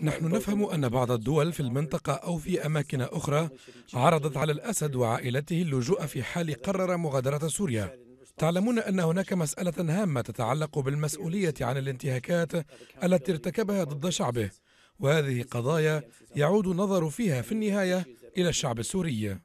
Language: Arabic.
نحن نفهم أن بعض الدول في المنطقة أو في أماكن أخرى عرضت على الأسد وعائلته اللجوء في حال قرر مغادرة سوريا تعلمون أن هناك مسألة هامة تتعلق بالمسؤولية عن الانتهاكات التي ارتكبها ضد شعبه وهذه قضايا يعود النظر فيها في النهاية إلى الشعب السوري